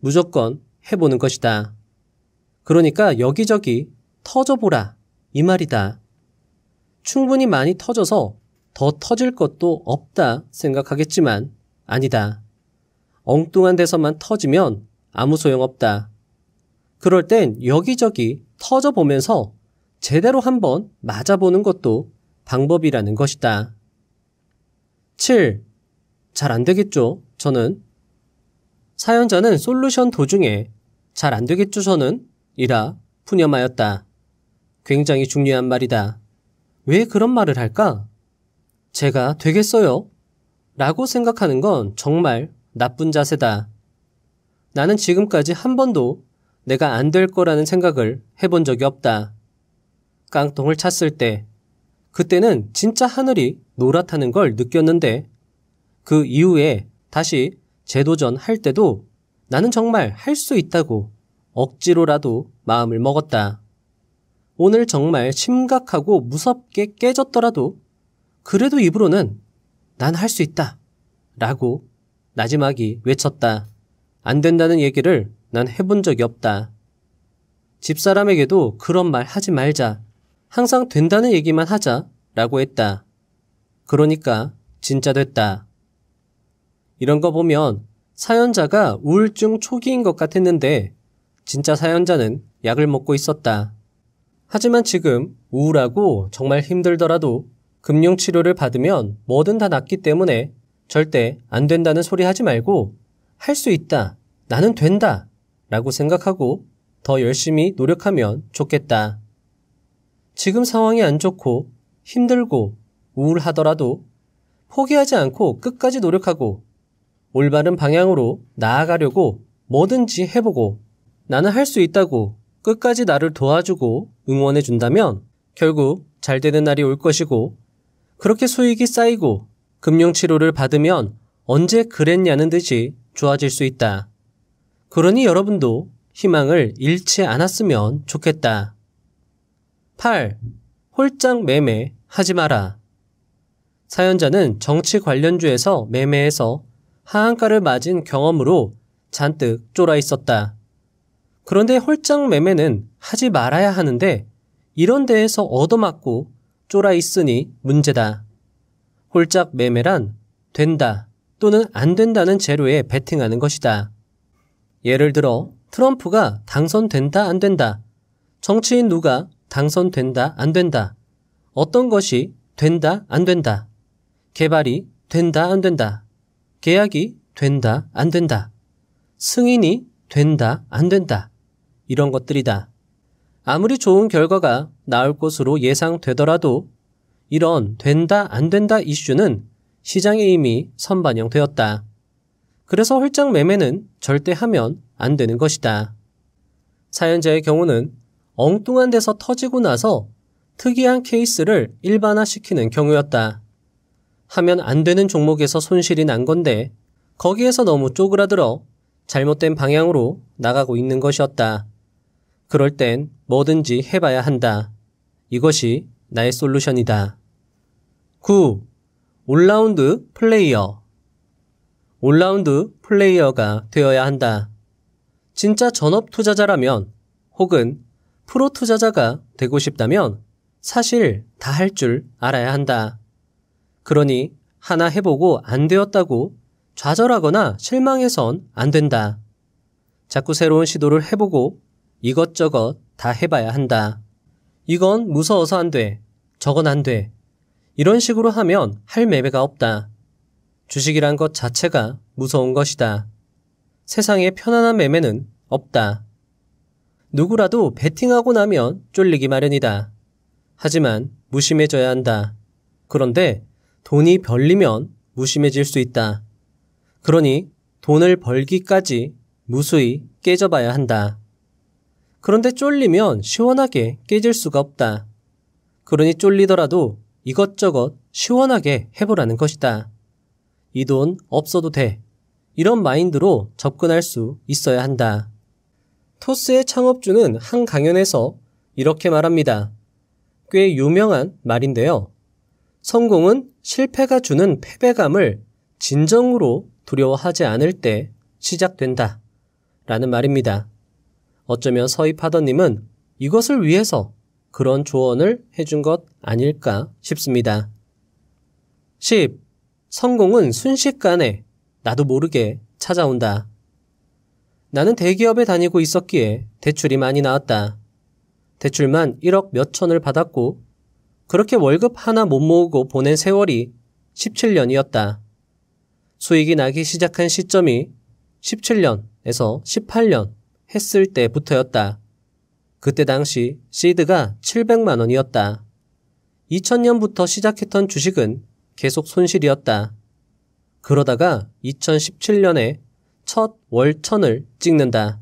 무조건 해보는 것이다. 그러니까 여기저기 터져보라. 이 말이다. 충분히 많이 터져서 더 터질 것도 없다 생각하겠지만 아니다. 엉뚱한 데서만 터지면 아무 소용없다. 그럴 땐 여기저기 터져보면서 제대로 한번 맞아보는 것도 방법이라는 것이다. 7. 잘 안 되겠죠, 저는. 사연자는 솔루션 도중에 잘 안 되겠죠, 저는? 이라 푸념하였다. 굉장히 중요한 말이다. 왜 그런 말을 할까? 제가 되겠어요? 라고 생각하는 건 정말 나쁜 자세다. 나는 지금까지 한 번도 내가 안 될 거라는 생각을 해본 적이 없다. 깡통을 찼을 때, 그때는 진짜 하늘이 노랗다는 걸 느꼈는데, 그 이후에 다시 재도전 할 때도 나는 정말 할 수 있다고 억지로라도 마음을 먹었다. 오늘 정말 심각하고 무섭게 깨졌더라도 그래도 입으로는 난할수 있다. 라고 나지막이 외쳤다. 안 된다는 얘기를 난 해본 적이 없다. 집사람에게도 그런 말 하지 말자. 항상 된다는 얘기만 하자. 라고 했다. 그러니까 진짜 됐다. 이런 거 보면 사연자가 우울증 초기인 것 같았는데 진짜 사연자는 약을 먹고 있었다. 하지만 지금 우울하고 정말 힘들더라도 금융 치료를 받으면 뭐든 다 낫기 때문에 절대 안 된다는 소리 하지 말고 할 수 있다. 나는 된다. 라고 생각하고 더 열심히 노력하면 좋겠다. 지금 상황이 안 좋고 힘들고 우울하더라도 포기하지 않고 끝까지 노력하고 올바른 방향으로 나아가려고 뭐든지 해보고 나는 할 수 있다고 끝까지 나를 도와주고 응원해준다면 결국 잘 되는 날이 올 것이고 그렇게 수익이 쌓이고 금융치료를 받으면 언제 그랬냐는 듯이 좋아질 수 있다. 그러니 여러분도 희망을 잃지 않았으면 좋겠다. 8. 홀짝 매매 하지 마라. 사연자는 정치 관련주에서 매매해서 하한가를 맞은 경험으로 잔뜩 쫄아 있었다. 그런데 홀짝 매매는 하지 말아야 하는데 이런 데에서 얻어맞고 쫄아 있으니 문제다. 홀짝 매매란 된다 또는 안 된다는 재료에 베팅하는 것이다. 예를 들어 트럼프가 당선된다 안 된다. 정치인 누가 당선된다 안 된다. 어떤 것이 된다 안 된다. 개발이 된다 안 된다. 계약이 된다 안 된다. 승인이 된다 안 된다. 이런 것들이다. 아무리 좋은 결과가 나올 것으로 예상되더라도 이런 된다 안 된다 이슈는 시장에 이미 선반영되었다. 그래서 홀짝 매매는 절대 하면 안 되는 것이다. 사연자의 경우는 엉뚱한 데서 터지고 나서 특이한 케이스를 일반화시키는 경우였다. 하면 안 되는 종목에서 손실이 난 건데 거기에서 너무 쪼그라들어 잘못된 방향으로 나가고 있는 것이었다. 그럴 땐 뭐든지 해봐야 한다. 이것이 나의 솔루션이다. 9. 올라운드 플레이어. 올라운드 플레이어가 되어야 한다. 진짜 전업 투자자라면 혹은 프로 투자자가 되고 싶다면 사실 다 할 줄 알아야 한다. 그러니 하나 해보고 안 되었다고 좌절하거나 실망해선 안 된다. 자꾸 새로운 시도를 해보고 이것저것 다 해봐야 한다. 이건 무서워서 안 돼. 저건 안 돼. 이런 식으로 하면 할 매매가 없다. 주식이란 것 자체가 무서운 것이다. 세상에 편안한 매매는 없다. 누구라도 베팅하고 나면 쫄리기 마련이다. 하지만 무심해져야 한다. 그런데 돈이 벌리면 무심해질 수 있다. 그러니 돈을 벌기까지 무수히 깨져봐야 한다. 그런데 쫄리면 시원하게 깨질 수가 없다. 그러니 쫄리더라도 이것저것 시원하게 해보라는 것이다. 이 돈 없어도 돼. 이런 마인드로 접근할 수 있어야 한다. 토스의 창업주는 한 강연에서 이렇게 말합니다. 꽤 유명한 말인데요. 성공은 실패가 주는 패배감을 진정으로 두려워하지 않을 때 시작된다. 라는 말입니다. 어쩌면 서희 파더님은 이것을 위해서 그런 조언을 해준 것 아닐까 싶습니다. 10. 성공은 순식간에 나도 모르게 찾아온다. 나는 대기업에 다니고 있었기에 대출이 많이 나왔다. 대출만 1억 몇천을 받았고 그렇게 월급 하나 못 모으고 보낸 세월이 17년이었다. 수익이 나기 시작한 시점이 17년에서 18년 했을 때부터였다. 그때 당시 시드가 700만 원이었다. 2000년부터 시작했던 주식은 계속 손실이었다. 그러다가 2017년에 첫 월천을 찍는다.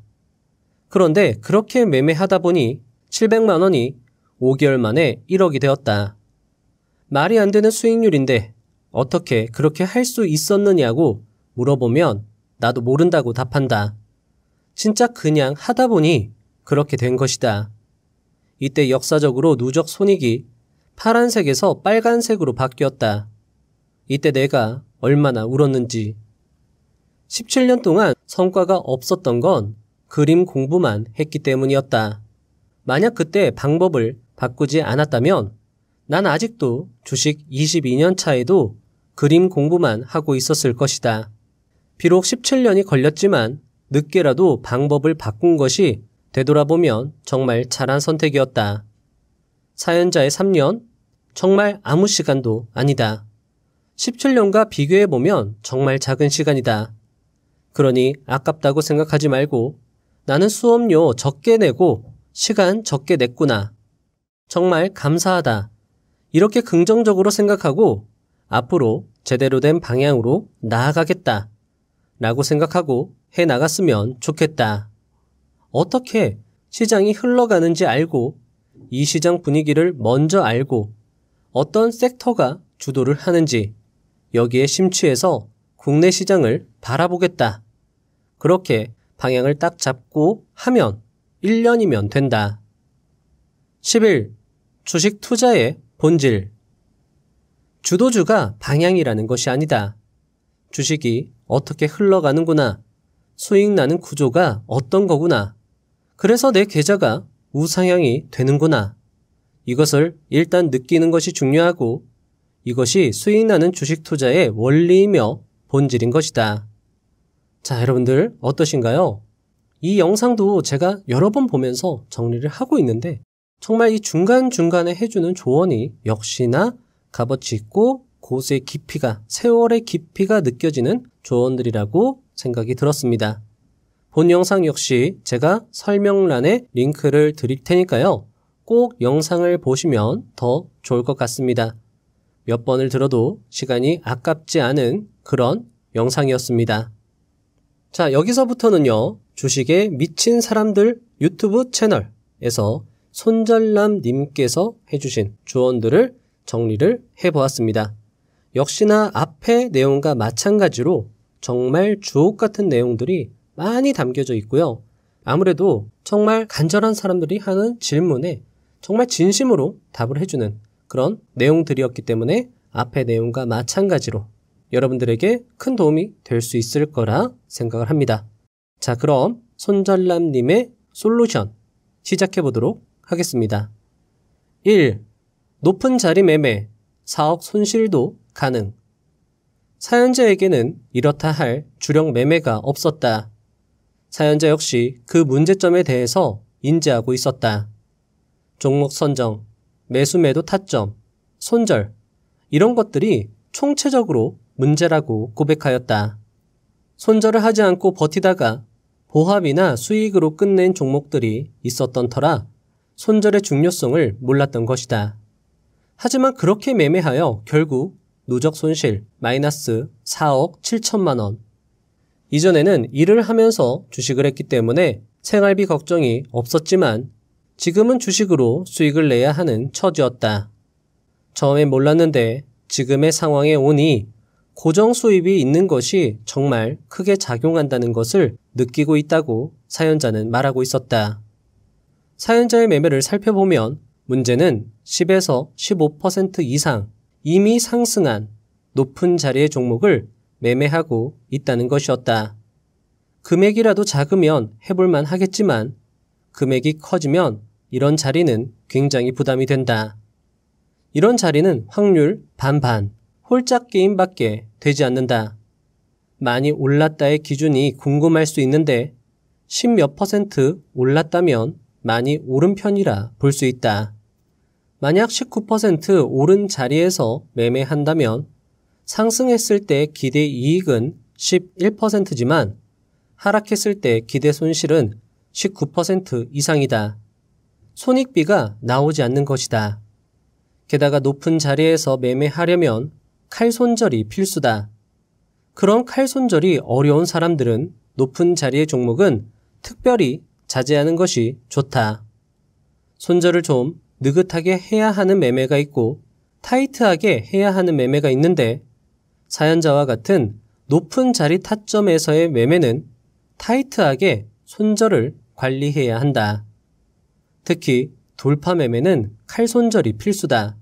그런데 그렇게 매매하다 보니 700만 원이 5개월 만에 1억이 되었다. 말이 안 되는 수익률인데 어떻게 그렇게 할 수 있었느냐고 물어보면 나도 모른다고 답한다. 진짜 그냥 하다 보니 그렇게 된 것이다. 이때 역사적으로 누적 손익이 파란색에서 빨간색으로 바뀌었다. 이때 내가 얼마나 울었는지. 17년 동안 성과가 없었던 건 그림 공부만 했기 때문이었다. 만약 그때 방법을 바꾸지 않았다면 난 아직도 주식 22년 차에도 그림 공부만 하고 있었을 것이다. 비록 17년이 걸렸지만 늦게라도 방법을 바꾼 것이 되돌아보면 정말 잘한 선택이었다. 사연자의 3년? 정말 아무 시간도 아니다. 17년과 비교해보면 정말 작은 시간이다. 그러니 아깝다고 생각하지 말고 나는 수업료 적게 내고 시간 적게 냈구나. 정말 감사하다. 이렇게 긍정적으로 생각하고 앞으로 제대로 된 방향으로 나아가겠다. 라고 생각하고 해 나갔으면 좋겠다. 어떻게 시장이 흘러가는지 알고 이 시장 분위기를 먼저 알고 어떤 섹터가 주도를 하는지 여기에 심취해서 국내 시장을 바라보겠다. 그렇게 방향을 딱 잡고 하면 1년이면 된다. 11. 주식 투자의 본질. 주도주가 방향이라는 것이 아니다. 주식이 어떻게 흘러가는구나. 수익 나는 구조가 어떤 거구나. 그래서 내 계좌가 우상향이 되는구나. 이것을 일단 느끼는 것이 중요하고 이것이 수익 나는 주식 투자의 원리이며 본질인 것이다. 자, 여러분들 어떠신가요? 이 영상도 제가 여러 번 보면서 정리를 하고 있는데 정말 이 중간중간에 해주는 조언이 역시나 값어치 있고 고수의 깊이가, 세월의 깊이가 느껴지는 조언들이라고 생각이 들었습니다. 본 영상 역시 제가 설명란에 링크를 드릴 테니까요. 꼭 영상을 보시면 더 좋을 것 같습니다. 몇 번을 들어도 시간이 아깝지 않은 그런 영상이었습니다. 자, 여기서부터는요, 주식에 미친 사람들 유튜브 채널에서 손절남님께서 해주신 조언들을 정리를 해보았습니다. 역시나 앞의 내용과 마찬가지로 정말 주옥 같은 내용들이 많이 담겨져 있고요. 아무래도 정말 간절한 사람들이 하는 질문에 정말 진심으로 답을 해주는 그런 내용들이었기 때문에 앞의 내용과 마찬가지로 여러분들에게 큰 도움이 될 수 있을 거라 생각을 합니다. 자, 그럼 손절남님의 솔루션 시작해 보도록 하겠습니다. 1. 높은 자리 매매, 사업 손실도 가능. 사연자에게는 이렇다 할 주력 매매가 없었다. 사연자 역시 그 문제점에 대해서 인지하고 있었다. 종목 선정, 매수 매도 타점, 손절, 이런 것들이 총체적으로 문제라고 고백하였다. 손절을 하지 않고 버티다가 보합이나 수익으로 끝낸 종목들이 있었던 터라 손절의 중요성을 몰랐던 것이다. 하지만 그렇게 매매하여 결국 누적 손실 마이너스 4억 7천만 원. 이전에는 일을 하면서 주식을 했기 때문에 생활비 걱정이 없었지만 지금은 주식으로 수익을 내야 하는 처지였다. 처음엔 몰랐는데 지금의 상황에 오니 고정 수입이 있는 것이 정말 크게 작용한다는 것을 느끼고 있다고 사연자는 말하고 있었다. 사연자의 매매를 살펴보면 문제는 10에서 15% 이상 이미 상승한 높은 자리의 종목을 매매하고 있다는 것이었다. 금액이라도 작으면 해볼만 하겠지만 금액이 커지면 이런 자리는 굉장히 부담이 된다. 이런 자리는 확률 반반, 홀짝 게임밖에 되지 않는다. 많이 올랐다의 기준이 궁금할 수 있는데 10몇 퍼센트 올랐다면 많이 오른 편이라 볼 수 있다. 만약 19% 오른 자리에서 매매한다면 상승했을 때 기대 이익은 11%지만 하락했을 때 기대 손실은 19% 이상이다. 손익비가 나오지 않는 것이다. 게다가 높은 자리에서 매매하려면 칼손절이 필수다. 그런 칼손절이 어려운 사람들은 높은 자리의 종목은 특별히 자제하는 것이 좋다. 손절을 좀 느긋하게 해야 하는 매매가 있고 타이트하게 해야 하는 매매가 있는데 사연자와 같은 높은 자리 타점에서의 매매는 타이트하게 손절을 관리해야 한다. 특히 돌파 매매는 칼손절이 필수다.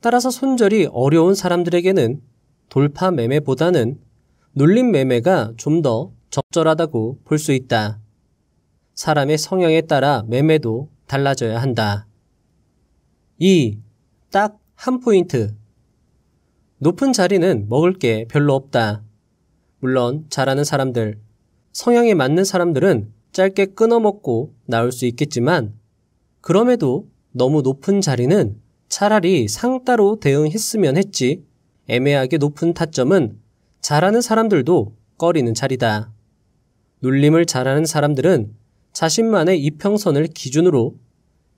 따라서 손절이 어려운 사람들에게는 돌파 매매보다는 눌림 매매가 좀 더 적절하다고 볼 수 있다. 사람의 성향에 따라 매매도 달라져야 한다. 2. 딱 한 포인트. 높은 자리는 먹을 게 별로 없다. 물론 잘하는 사람들, 성향에 맞는 사람들은 짧게 끊어 먹고 나올 수 있겠지만 그럼에도 너무 높은 자리는 차라리 상따로 대응했으면 했지 애매하게 높은 타점은 잘하는 사람들도 꺼리는 자리다. 놀림을 잘하는 사람들은 자신만의 이평선을 기준으로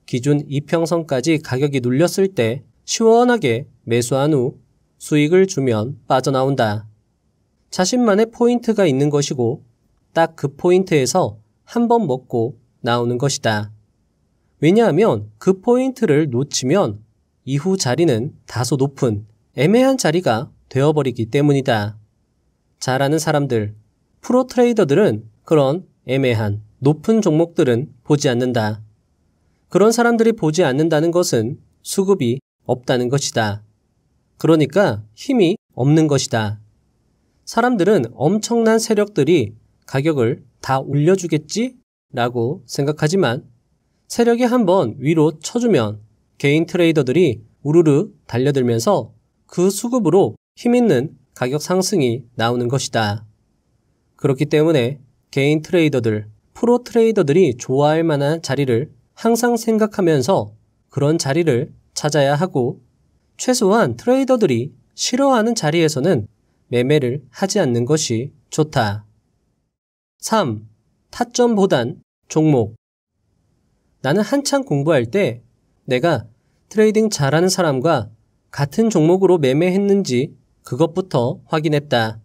기준 2평선까지 가격이 눌렸을 때 시원하게 매수한 후 수익을 주면 빠져나온다. 자신만의 포인트가 있는 것이고 딱 그 포인트에서 한 번 먹고 나오는 것이다. 왜냐하면 그 포인트를 놓치면 이후 자리는 다소 높은 애매한 자리가 되어버리기 때문이다. 잘하는 사람들, 프로 트레이더들은 그런 애매한 높은 종목들은 보지 않는다. 그런 사람들이 보지 않는다는 것은 수급이 없다는 것이다. 그러니까 힘이 없는 것이다. 사람들은 엄청난 세력들이 가격을 다 올려주겠지? 라고 생각하지만 세력이 한번 위로 쳐주면 개인 트레이더들이 우르르 달려들면서 그 수급으로 힘있는 가격 상승이 나오는 것이다. 그렇기 때문에 개인 트레이더들, 프로 트레이더들이 좋아할 만한 자리를 항상 생각하면서 그런 자리를 찾아야 하고 최소한 트레이더들이 싫어하는 자리에서는 매매를 하지 않는 것이 좋다. 3. 타점보단 종목. 나는 한창 공부할 때 내가 트레이딩 잘하는 사람과 같은 종목으로 매매했는지 그것부터 확인했다.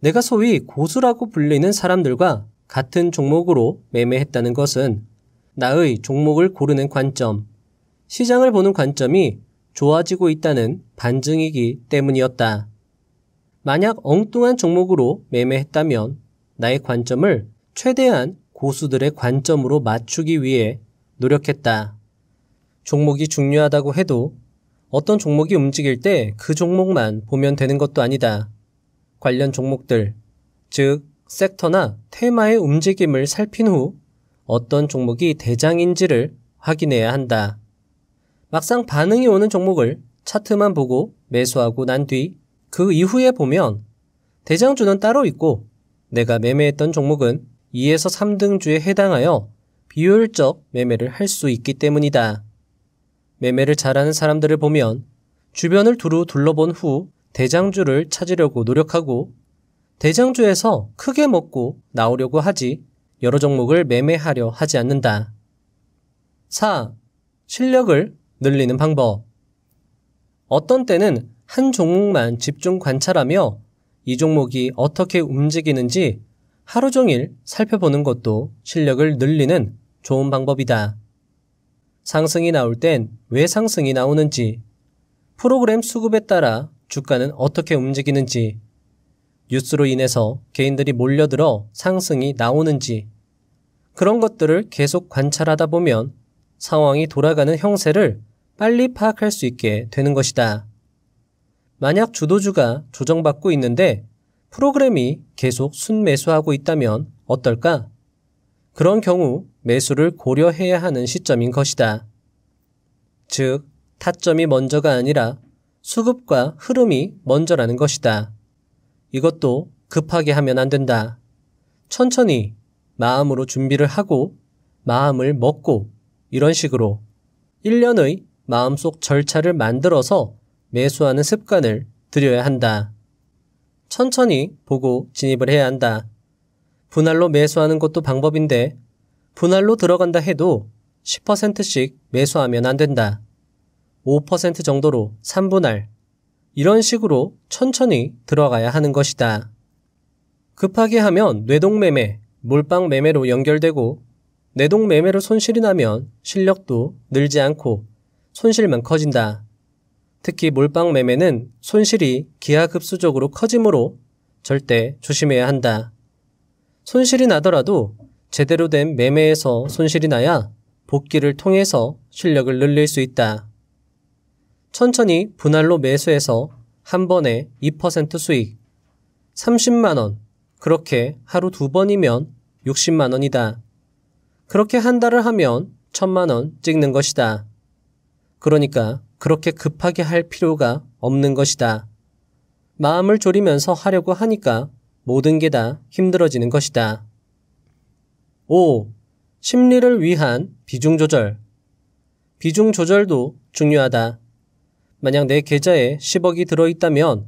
내가 소위 고수라고 불리는 사람들과 같은 종목으로 매매했다는 것은 나의 종목을 고르는 관점, 시장을 보는 관점이 좋아지고 있다는 반증이기 때문이었다. 만약 엉뚱한 종목으로 매매했다면 나의 관점을 최대한 고수들의 관점으로 맞추기 위해 노력했다. 종목이 중요하다고 해도 어떤 종목이 움직일 때 그 종목만 보면 되는 것도 아니다. 관련 종목들, 즉, 섹터나 테마의 움직임을 살핀 후 어떤 종목이 대장인지를 확인해야 한다. 막상 반응이 오는 종목을 차트만 보고 매수하고 난 뒤 그 이후에 보면 대장주는 따로 있고 내가 매매했던 종목은 2에서 3등주에 해당하여 비효율적 매매를 할 수 있기 때문이다. 매매를 잘하는 사람들을 보면 주변을 두루 둘러본 후 대장주를 찾으려고 노력하고 대장주에서 크게 먹고 나오려고 하지 여러 종목을 매매하려 하지 않는다. 4. 실력을 늘리는 방법. 어떤 때는 한 종목만 집중 관찰하며 이 종목이 어떻게 움직이는지 하루 종일 살펴보는 것도 실력을 늘리는 좋은 방법이다. 상승이 나올 땐 왜 상승이 나오는지, 프로그램 수급에 따라 주가는 어떻게 움직이는지, 뉴스로 인해서 개인들이 몰려들어 상승이 나오는지 그런 것들을 계속 관찰하다 보면 상황이 돌아가는 형세를 빨리 파악할 수 있게 되는 것이다. 만약 주도주가 조정받고 있는데 프로그램이 계속 순매수하고 있다면 어떨까? 그런 경우 매수를 고려해야 하는 시점인 것이다. 즉, 타점이 먼저가 아니라 수급과 흐름이 먼저라는 것이다. 이것도 급하게 하면 안 된다. 천천히 마음으로 준비를 하고 마음을 먹고 이런 식으로 1년의 마음속 절차를 만들어서 매수하는 습관을 들여야 한다. 천천히 보고 진입을 해야 한다. 분할로 매수하는 것도 방법인데 분할로 들어간다 해도 10%씩 매수하면 안 된다. 5% 정도로 3분할, 이런 식으로 천천히 들어가야 하는 것이다. 급하게 하면 뇌동매매, 몰빵매매로 연결되고 뇌동매매로 손실이 나면 실력도 늘지 않고 손실만 커진다. 특히 몰빵매매는 손실이 기하급수적으로 커지므로 절대 조심해야 한다. 손실이 나더라도 제대로 된 매매에서 손실이 나야 복귀를 통해서 실력을 늘릴 수 있다. 천천히 분할로 매수해서 한 번에 2% 수익 30만원 그렇게 하루 두 번이면 60만원이다. 그렇게 한 달을 하면 천만원 찍는 것이다. 그러니까 그렇게 급하게 할 필요가 없는 것이다. 마음을 졸이면서 하려고 하니까 모든 게 다 힘들어지는 것이다. 5. 심리를 위한 비중 조절. 비중 조절도 중요하다. 만약 내 계좌에 10억이 들어있다면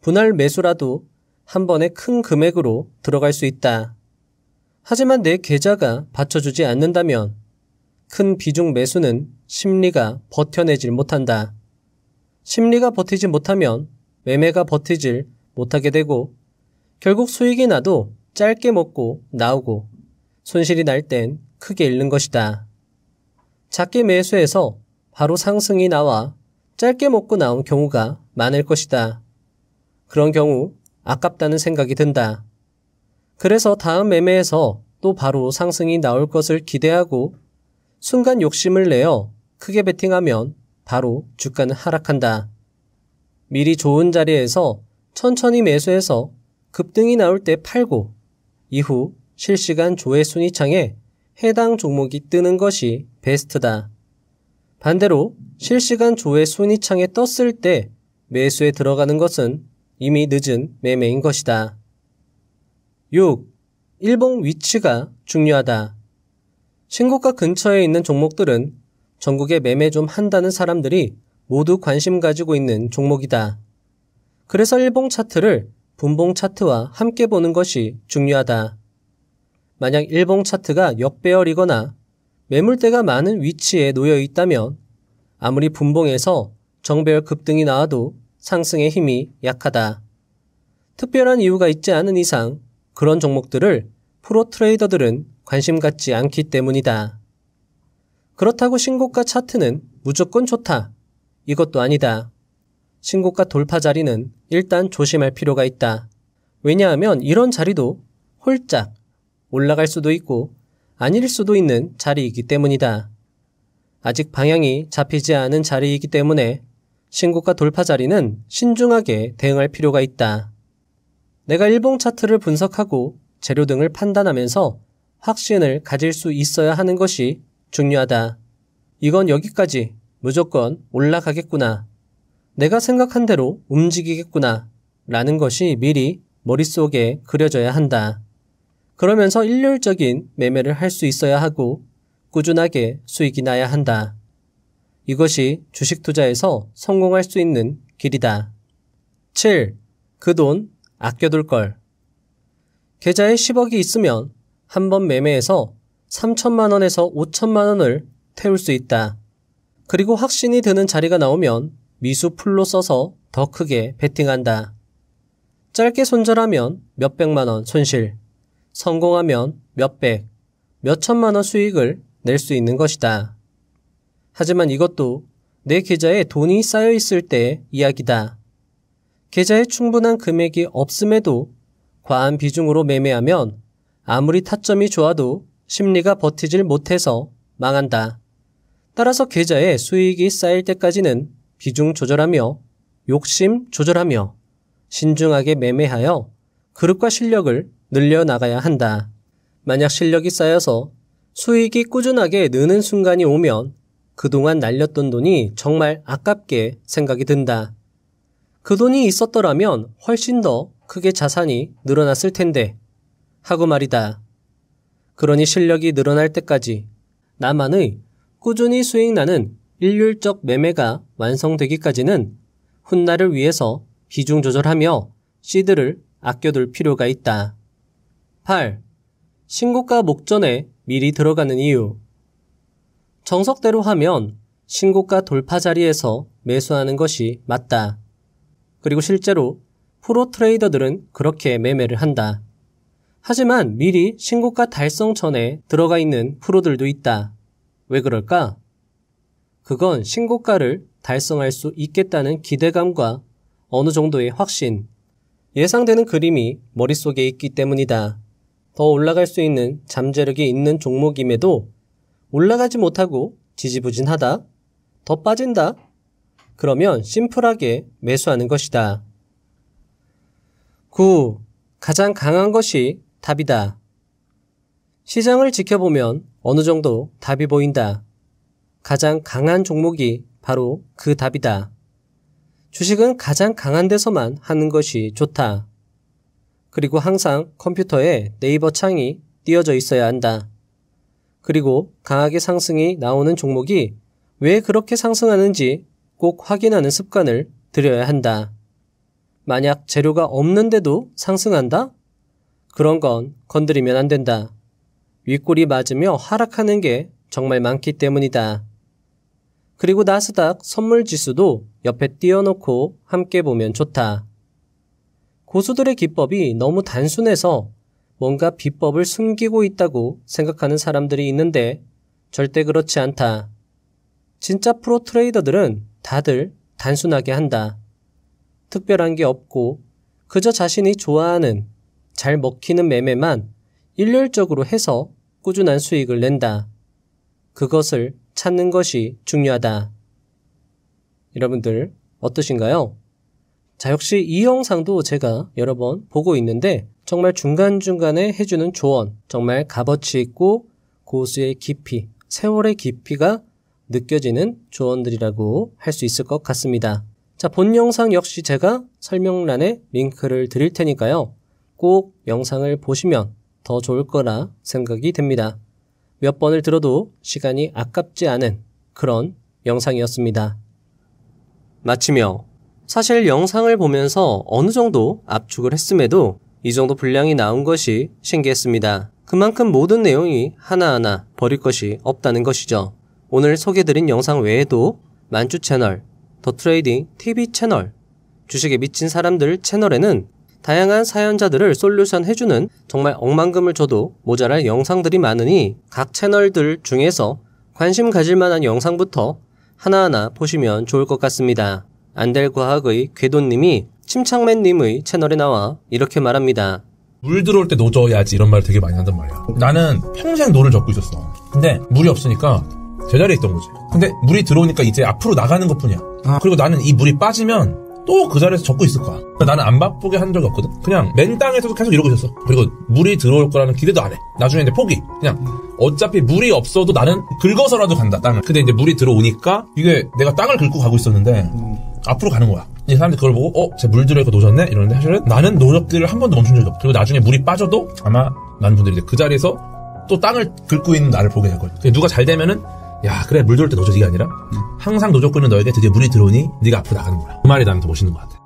분할 매수라도 한 번에 큰 금액으로 들어갈 수 있다. 하지만 내 계좌가 받쳐주지 않는다면 큰 비중 매수는 심리가 버텨내질 못한다. 심리가 버티지 못하면 매매가 버티질 못하게 되고 결국 수익이 나도 짧게 먹고 나오고 손실이 날 땐 크게 잃는 것이다. 작게 매수해서 바로 상승이 나와 짧게 먹고 나온 경우가 많을 것이다. 그런 경우 아깝다는 생각이 든다. 그래서 다음 매매에서 또 바로 상승이 나올 것을 기대하고 순간 욕심을 내어 크게 베팅하면 바로 주가는 하락한다. 미리 좋은 자리에서 천천히 매수해서 급등이 나올 때 팔고 이후 실시간 조회 순위창에 해당 종목이 뜨는 것이 베스트다. 반대로 실시간 조회 순위창에 떴을 때 매수에 들어가는 것은 이미 늦은 매매인 것이다. 6. 일봉 위치가 중요하다. 신고가 근처에 있는 종목들은 전국에 매매 좀 한다는 사람들이 모두 관심 가지고 있는 종목이다. 그래서 일봉 차트를 분봉 차트와 함께 보는 것이 중요하다. 만약 일봉 차트가 역배열이거나 매물대가 많은 위치에 놓여 있다면 아무리 분봉에서 정배열 급등이 나와도 상승의 힘이 약하다. 특별한 이유가 있지 않은 이상 그런 종목들을 프로 트레이더들은 관심 갖지 않기 때문이다. 그렇다고 신고가 차트는 무조건 좋다. 이것도 아니다. 신고가 돌파 자리는 일단 조심할 필요가 있다. 왜냐하면 이런 자리도 홀짝 올라갈 수도 있고 아닐 수도 있는 자리이기 때문이다. 아직 방향이 잡히지 않은 자리이기 때문에 신고가 돌파 자리는 신중하게 대응할 필요가 있다. 내가 일봉 차트를 분석하고 재료 등을 판단하면서 확신을 가질 수 있어야 하는 것이 중요하다. 이건 여기까지 무조건 올라가겠구나. 내가 생각한 대로 움직이겠구나. 라는 것이 미리 머릿속에 그려져야 한다. 그러면서 일률적인 매매를 할 수 있어야 하고 꾸준하게 수익이 나야 한다. 이것이 주식 투자에서 성공할 수 있는 길이다. 7. 그 돈 아껴둘 걸. 계좌에 10억이 있으면 한 번 매매해서 3천만 원에서 5천만 원을 태울 수 있다. 그리고 확신이 드는 자리가 나오면 미수 풀로 써서 더 크게 베팅한다. 짧게 손절하면 몇백만 원 손실, 성공하면 몇백, 몇천만 원 수익을 낼수 있는 것이다. 하지만 이것도 내 계좌에 돈이 쌓여 있을 때의 이야기다. 계좌에 충분한 금액이 없음에도 과한 비중으로 매매하면 아무리 타점이 좋아도 심리가 버티질 못해서 망한다. 따라서 계좌에 수익이 쌓일 때까지는 비중 조절하며 욕심 조절하며 신중하게 매매하여 그룹과 실력을 늘려나가야 한다. 만약 실력이 쌓여서 수익이 꾸준하게 느는 순간이 오면 그동안 날렸던 돈이 정말 아깝게 생각이 든다. 그 돈이 있었더라면 훨씬 더 크게 자산이 늘어났을 텐데 하고 말이다. 그러니 실력이 늘어날 때까지 나만의 꾸준히 수익 나는 일률적 매매가 완성되기까지는 훗날을 위해서 비중 조절하며 시드를 아껴둘 필요가 있다. 8. 신고가 목전에 미리 들어가는 이유. 정석대로 하면 신고가 돌파 자리에서 매수하는 것이 맞다. 그리고 실제로 프로 트레이더들은 그렇게 매매를 한다. 하지만 미리 신고가 달성 전에 들어가 있는 프로들도 있다. 왜 그럴까? 그건 신고가를 달성할 수 있겠다는 기대감과 어느 정도의 확신, 예상되는 그림이 머릿속에 있기 때문이다. 더 올라갈 수 있는 잠재력이 있는 종목임에도 올라가지 못하고 지지부진하다, 더 빠진다, 그러면 심플하게 매수하는 것이다. 9. 가장 강한 것이 답이다. 시장을 지켜보면 어느 정도 답이 보인다. 가장 강한 종목이 바로 그 답이다. 주식은 가장 강한 데서만 하는 것이 좋다. 그리고 항상 컴퓨터에 네이버 창이 띄어져 있어야 한다. 그리고 강하게 상승이 나오는 종목이 왜 그렇게 상승하는지 꼭 확인하는 습관을 들여야 한다. 만약 재료가 없는데도 상승한다? 그런 건 건드리면 안 된다. 윗골이 맞으며 하락하는 게 정말 많기 때문이다. 그리고 나스닥 선물 지수도 옆에 띄워놓고 함께 보면 좋다. 고수들의 기법이 너무 단순해서 뭔가 비법을 숨기고 있다고 생각하는 사람들이 있는데 절대 그렇지 않다. 진짜 프로 트레이더들은 다들 단순하게 한다. 특별한 게 없고 그저 자신이 좋아하는 잘 먹히는 매매만 일률적으로 해서 꾸준한 수익을 낸다. 그것을 찾는 것이 중요하다. 여러분들 어떠신가요? 자, 역시 이 영상도 제가 여러 번 보고 있는데 정말 중간중간에 해주는 조언, 정말 값어치 있고 고수의 깊이, 세월의 깊이가 느껴지는 조언들이라고 할 수 있을 것 같습니다. 자, 본 영상 역시 제가 설명란에 링크를 드릴 테니까요. 꼭 영상을 보시면 더 좋을 거라 생각이 됩니다. 몇 번을 들어도 시간이 아깝지 않은 그런 영상이었습니다. 마치며 사실 영상을 보면서 어느 정도 압축을 했음에도 이 정도 분량이 나온 것이 신기했습니다. 그만큼 모든 내용이 하나하나 버릴 것이 없다는 것이죠. 오늘 소개드린 영상 외에도 만주 채널, 더 트레이딩 TV 채널, 주식에 미친 사람들 채널에는 다양한 사연자들을 솔루션 해주는 정말 억만금을 줘도 모자랄 영상들이 많으니 각 채널들 중에서 관심 가질 만한 영상부터 하나하나 보시면 좋을 것 같습니다. 안델과학의 궤도님이 침착맨님의 채널에 나와 이렇게 말합니다. 물 들어올 때 노져야지 이런 말 되게 많이 한단 말이야. 나는 평생 노를 젓고 있었어. 근데 물이 없으니까 제자리에 있던 거지. 근데 물이 들어오니까 이제 앞으로 나가는 것 뿐이야. 아. 그리고 나는 이 물이 빠지면 또 그 자리에서 젓고 있을 거야. 그러니까 나는 안 바쁘게 한 적이 없거든. 그냥 맨 땅에서도 계속 이러고 있었어. 그리고 물이 들어올 거라는 기대도 안 해. 나중에 이제 포기. 그냥 어차피 물이 없어도 나는 긁어서라도 간다, 땅을. 근데 이제 물이 들어오니까 이게 내가 땅을 긁고 가고 있었는데 음. 앞으로 가는 거야. 이제 사람들이 그걸 보고 어? 제 물들어 있고 노셨네? 이러는데 사실은 나는 노력들을 한 번도 멈춘 적이 없고 그리고 나중에 물이 빠져도 아마 많은 분들이 이제 그 자리에서 또 땅을 긁고 있는 나를 보게 될 거예요. 누가 잘 되면은 야 그래 물 들어올 때 노조 네게 아니라 음. 항상 노조 끄는 너에게 드디어 물이 들어오니 네가 앞으로 나가는 거야. 그 말이 나는 더 멋있는 것 같아.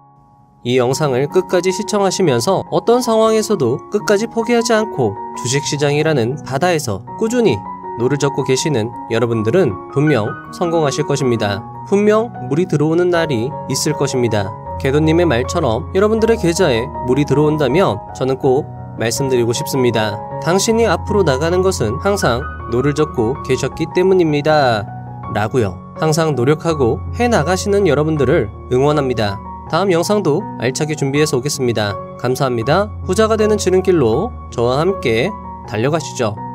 이 영상을 끝까지 시청하시면서 어떤 상황에서도 끝까지 포기하지 않고 주식시장이라는 바다에서 꾸준히 노를 젓고 계시는 여러분들은 분명 성공하실 것입니다. 분명 물이 들어오는 날이 있을 것입니다. 개도님의 말처럼 여러분들의 계좌에 물이 들어온다면 저는 꼭 말씀드리고 싶습니다. 당신이 앞으로 나가는 것은 항상 노를 젓고 계셨기 때문입니다. 라고요. 항상 노력하고 해 나가시는 여러분들을 응원합니다. 다음 영상도 알차게 준비해서 오겠습니다. 감사합니다. 부자가 되는 지름길로 저와 함께 달려가시죠.